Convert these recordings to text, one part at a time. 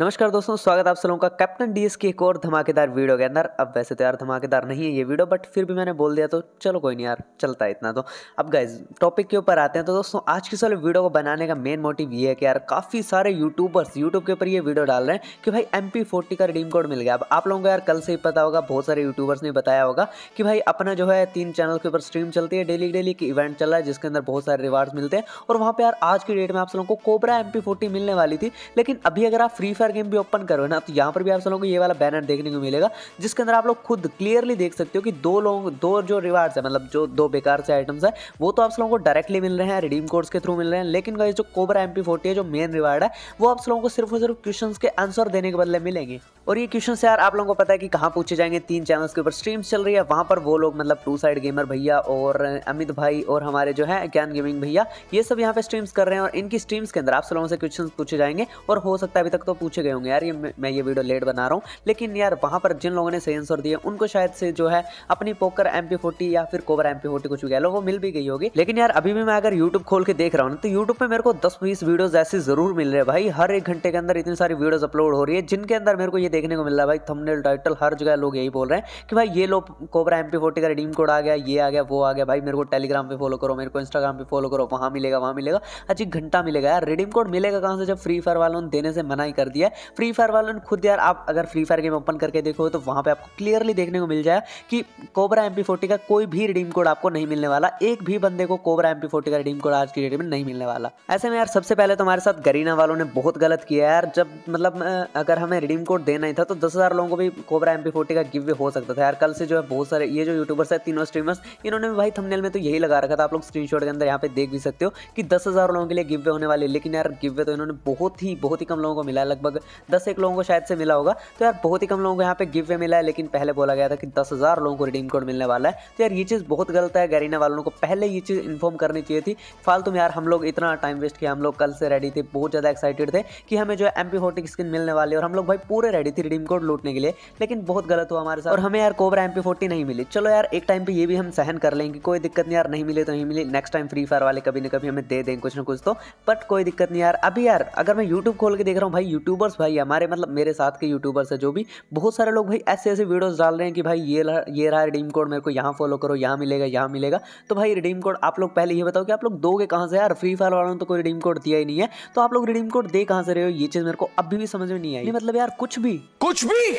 नमस्कार दोस्तों स्वागत आप सलों का कैप्टन डीएस की एक और धमाकेदार वीडियो के अंदर अब वैसे तो यार धमाकेदार नहीं है ये वीडियो बट फिर भी मैंने बोल दिया तो चलो कोई नहीं यार चलता है इतना तो अब गाइज टॉपिक के ऊपर आते हैं तो दोस्तों आज की सारे वीडियो को बनाने का मेन मोटिव ये है कि यार काफ़ी सारे यूट्यूबर्स यूट्यूब के ऊपर ये वीडियो डाल रहे हैं कि भाई एम पी का रिडीम कोड मिल गया अब आप लोगों को यार कल से ही पता होगा बहुत सारे यूट्यूबर्स ने बताया होगा कि भाई अपना जो है तीन चैनल के ऊपर स्ट्रीम चलती है डेली डेली की इवेंट चल रहा है जिसके अंदर बहुत सारे रिवार्ड्स मिलते हैं और वहाँ पर यार आज की डेट में आप लोगों को कोबरा एम मिलने वाली थी लेकिन अभी अगर आप फ्री फायर आर गेम भी ओपन करो ना तो यहाँ पर भी आप सब ये वाला बैनर देखने को मिलेगा जिसके अंदर आप लोग खुद क्लियरली देख सकते हो कि दो लोग दो जो रिवार्ड्स है मतलब जो दो बेकार से आइटम्स है वो तो आप सब लोगों को डायरेक्टली मिल रहे हैं रिडीम कोर्स के थ्रू मिल रहे हैं लेकिन गाइस जो कोबरा एम है जो मेन रिवार्ड है वो आप सब लोगों को सिर्फ और सिर्फ क्वेश्चन के आंसर देने के बदले मिलेंगे और ये क्वेश्चन यार आप लोगों को पता है कि कहाँ पूछे जाएंगे तीन चैनल्स के ऊपर स्ट्रीम्स चल रही है वहाँ पर वो लोग मतलब टू साइड गेमर भैया और अमित भाई और हमारे जो है ज्ञान गेमिंग भैया ये सब यहाँ पे स्ट्रीम्स कर रहे हैं और इनकी स्ट्रीम्स के अंदर आप सब लोगों से क्वेश्चन पूछे जाएंगे और हो सकता है अभी तक तो पूछे चुके होंगे यार ये मैं ये वीडियो लेट बना रहा हूँ लेकिन यार वहाँ पर जिन लोगों ने सही आंसर दिए उनको शायद से जो है अपनी पोकर एम या फिर कोबर एम पी फोर्टी कह लो वो मिल भी गई होगी लेकिन यार अभी भी मैं अगर यूट्यूब खोल के देख रहा हूँ ना तो यूट्यूब पे मेरे को दस बीस वीडियोज ऐसे जरूर मिल रहे भाई हर एक घंटे के अंदर इतनी सारी वीडियोज अपलोड हो रही है जिनके अंदर मेरे को ये देखने को मिल रहा है भाई थमनेल टाइटल हर जगह लोग यही बोल रहे हैं कि भाई ये लोग कोबरा एम का रिडीम कोड आ गया ये आ गया वो आ गया भाई मेरे को टेलीग्राम पे फॉलो करो मेरे को इंस्टाग्राम पे फॉलो करो वहाँ मिलेगा वहाँ मिलेगा अच्छी घंटा मिलेगा यार रिडीम कोड मिलेगा कहाँ से जब फ्री फायर वालों ने देने से मना ही कर दिया होती है फ्री फायर वालों ने खुद यार आप अगर फ्री फायर गेम ओपन करके देखो तो वहाँ पर आपको क्लियरली देखने को मिल जाए कि कोबरा एम का कोई भी रिडीम कोड आपको नहीं मिलने वाला एक भी बंदे को कोबरा एम का रिडीम कोड आज की डेट में नहीं मिलने वाला ऐसे में यार सबसे पहले तो हमारे साथ गरीना वालों ने बहुत गलत किया यार जब मतलब अगर हमें रिडीम कोड देना ही था तो दस लोगों को भी कोबरा एम का गिव हो सकता था यार कल से जो है बहुत सारे ये जो यूट्यूबर्स है तीनों स्ट्रीमर्स इन्होंने भी भाई थमनेल में तो यही लगा रखा था आप लोग स्क्रीन के अंदर यहाँ पे देख भी सकते हो कि दस लोगों के लिए गिव होने वाले लेकिन यार गिव तो इन्होंने बहुत ही बहुत ही कम लोगों को मिला लगभग लगभग दस एक लोगों को शायद से मिला होगा तो यार बहुत ही कम लोगों को यहाँ पे गिव वे मिला है लेकिन पहले बोला गया था कि दस हज़ार लोगों को रिडीम कोड मिलने वाला है तो यार ये चीज़ बहुत गलत है गरीना वालों को पहले ये चीज़ इन्फॉर्म करनी चाहिए थी फालतू में यार हम लोग इतना टाइम वेस्ट किया हम लोग कल से रेडी थे बहुत ज़्यादा एक्साइटेड थे कि हमें जो है एम पी स्किन मिलने वाली और हम लोग भाई पूरे रेडी थे रिडीम कोड लूटने के लिए लेकिन बहुत गलत हुआ हमारे साथ और हमें यार कोबरा एम नहीं मिली चलो यार एक टाइम पर ये भी हम सहन कर लेंगे कोई दिक्कत नहीं यार नहीं मिले तो नहीं मिली नेक्स्ट टाइम फ्री फायर वाले कभी ना कभी हमें दे दें कुछ ना कुछ तो बट कोई दिक्कत नहीं यार अभी यार अगर मैं यूट्यूब खोल के देख रहा हूँ भाई यूट्यूब यूट्यूबर्स भाई हमारे मतलब मेरे साथ के यूट्यूबर्स है जो भी बहुत सारे लोग भाई ऐसे ऐसे वीडियोस डाल रहे हैं कि भाई ये ये रहा रिडीम कोड मेरे को यहाँ फॉलो करो यहाँ मिलेगा यहाँ मिलेगा तो भाई रिडीम कोड आप लोग पहले ये बताओ कि आप लोग दोगे कहाँ से यार फ्री फायर वालों ने तो कोई रिडीम कोड दिया ही नहीं है तो आप लोग रिडीम कोड दे कहाँ से रहे हो ये चीज़ मेरे को अभी भी समझ में नहीं आई मतलब यार कुछ भी कुछ भी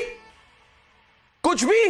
कुछ भी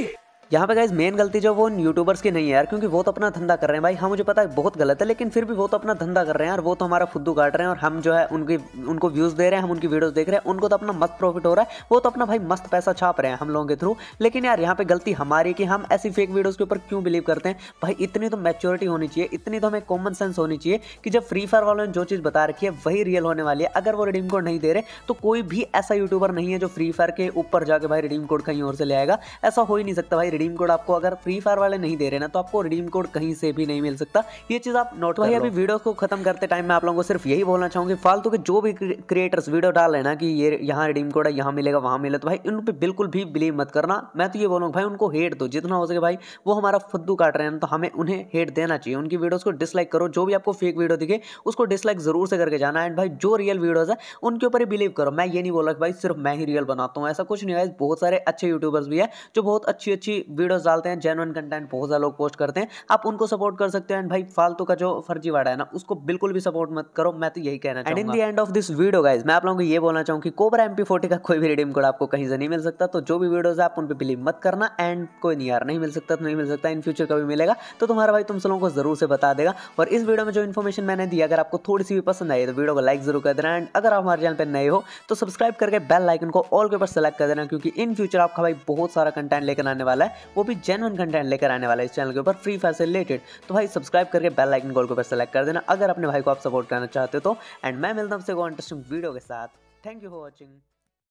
यहाँ पे गाइज मेन गलती जो वो यूट्यूबर्स की नहीं है यार क्योंकि वो तो अपना धंधा कर रहे हैं भाई हाँ मुझे पता है बहुत गलत है लेकिन फिर भी वो तो अपना धंधा कर रहे हैं और वो तो हमारा फुद्दू काट रहे हैं और हम जो है उनकी उनको व्यूज़ दे रहे हैं हम उनकी वीडियोज़ देख रहे हैं उनको तो अपना मस्त प्रॉफिट हो रहा है वो तो अपना भाई मस्त पैसा छाप रहे हैं हम लोगों के थ्रू लेकिन यार यहाँ पे गलती हमारी कि हम ऐसी फेक वीडियोज़ के ऊपर क्यों बिलीव करते हैं भाई इतनी तो मेच्योरिटी होनी चाहिए इतनी तो हमें कॉमन सेंस होनी चाहिए कि जब फ्री फायर वालों ने जो चीज़ बता रखी है वही रियल होने वाली है अगर वो रिडीम कोड नहीं दे रहे तो कोई भी ऐसा यूट्यूबर नहीं है जो फ्री फायर के ऊपर जाके भाई रिडीम कोड कहीं और से ले आएगा ऐसा हो ही नहीं सकता भाई रिडीम कोड आपको अगर फ्री फायर वाले नहीं दे रहे ना तो आपको रिडीम कोड कहीं से भी नहीं मिल सकता ये चीज़ आप नोट भाई अभी वीडियो को खत्म करते टाइम मैं आप लोगों को सिर्फ यही बोलना चाहूँगी फालतू के जो भी क्रिएटर्स वीडियो डाल रहे ना कि ये यहाँ रिडीम कोड है यहाँ मिलेगा वहाँ मिले तो भाई उन पर बिल्कुल भी बिलीव मत करना मैं तो ये बोलूँगा भाई उनको हेट दो जितना हो सके भाई वो हमारा फुद्दू काट रहे हैं तो हमें उन्हें हेट देना चाहिए उनकी वीडियोज़ को डिसलाइक करो जो भी आपको फेक वीडियो दिखे उसको डिसलाइक ज़रूर से करके जाना एंड भाई जो रियल वीडियोज़ है उनके ऊपर ही बिलीव करो मैं ये नहीं बोला कि भाई सिर्फ मैं ही रियल बनाता हूँ ऐसा कुछ नहीं है बहुत सारे अच्छे यूट्यूबर्स भी है जो बहुत अच्छी अच्छी वीडियोस डालते हैं जेनुअन कंटेंट बहुत ज़्यादा लोग पोस्ट करते हैं आप उनको सपोर्ट कर सकते हैं एंड भाई फालतू का जो फर्जीवाड़ा है ना उसको बिल्कुल भी सपोर्ट मत करो मैं तो यही कहना and in the end of this video guys मैं आप लोगों को ये बोलना चाहूँ कि कोबरा एम का कोई भी रिडीम कोड आपको कहीं से नहीं मिल सकता तो जो भी वीडियोज आप उन पर बिलीव मत करना एंड कोई नहीं यार नहीं मिल सकता तो नहीं मिल सकता इन फ्यूचर कभी मिलेगा तो तुम्हारा भाई तुम सब लोगों को जरूर से बता देगा और इस वीडियो में जो इन्फॉर्मेशन मैंने दी अगर आपको थोड़ी सी भी पसंद आई तो वीडियो को लाइक जरूर कर देना एंड अगर आप हमारे चैनल पर नए हो तो सब्सक्राइब करके बेल लाइकन को ऑल के ऊपर सेलेक्ट कर देना क्योंकि इन फ्यूचर आपका भाई बहुत सारा कंटेंट लेकर आने वाला है वो भी जेनवन कंटेंट लेकर आने वाला है इस चैनल के ऊपर फ्री फायर से रिलेटेड तो भाई सब्सक्राइब करके बेल लाइकन गोल को ऊपर सेलेक्ट कर देना अगर अपने भाई को आप सपोर्ट करना चाहते हो तो एंड मैं मिलता हूँ आपसे इंटरेस्टिंग वीडियो के साथ थैंक यू फॉर वॉचिंग